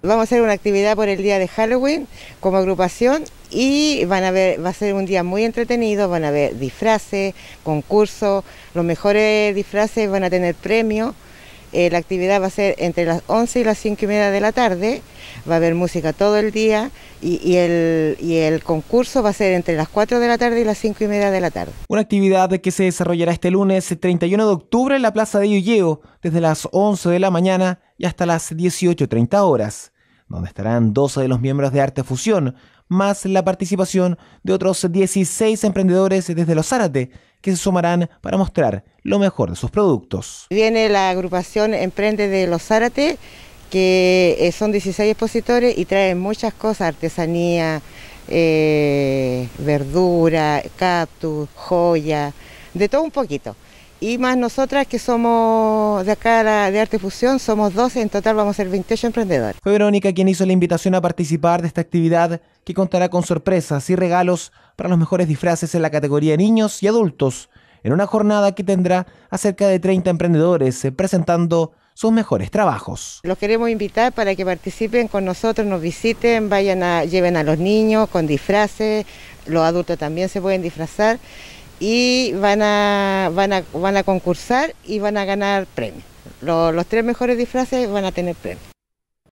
Vamos a hacer una actividad por el día de Halloween como agrupación y a ver, va a ser un día muy entretenido, van a haber disfraces, concursos, los mejores disfraces van a tener premios. Eh, la actividad va a ser entre las 11 y las 5 y media de la tarde, va a haber música todo el día y, el, concurso va a ser entre las 4 de la tarde y las 5 y media de la tarde. Una actividad que se desarrollará este lunes 31 de octubre en la Plaza de Yuyeo desde las 11 de la mañana y hasta las 18.30 horas, donde estarán 12 de los miembros de Arte Fusión, más la participación de otros 16 emprendedores desde los Zárate, que se sumarán para mostrar lo mejor de sus productos. Viene la agrupación Emprende de los Zárate, que eh, son 16 expositores y traen muchas cosas, artesanía, eh, verdura, cactus, joya, de todo un poquito y más nosotras que somos de acá de Arte Fusión, somos 12, en total vamos a ser 28 emprendedores. Fue Verónica quien hizo la invitación a participar de esta actividad que contará con sorpresas y regalos para los mejores disfraces en la categoría niños y adultos, en una jornada que tendrá a cerca de 30 emprendedores eh, presentando sus mejores trabajos. Los queremos invitar para que participen con nosotros, nos visiten, vayan a, lleven a los niños con disfraces, los adultos también se pueden disfrazar y van a, van a, concursar y van a ganar premios. Los, los tres mejores disfraces van a tener premios.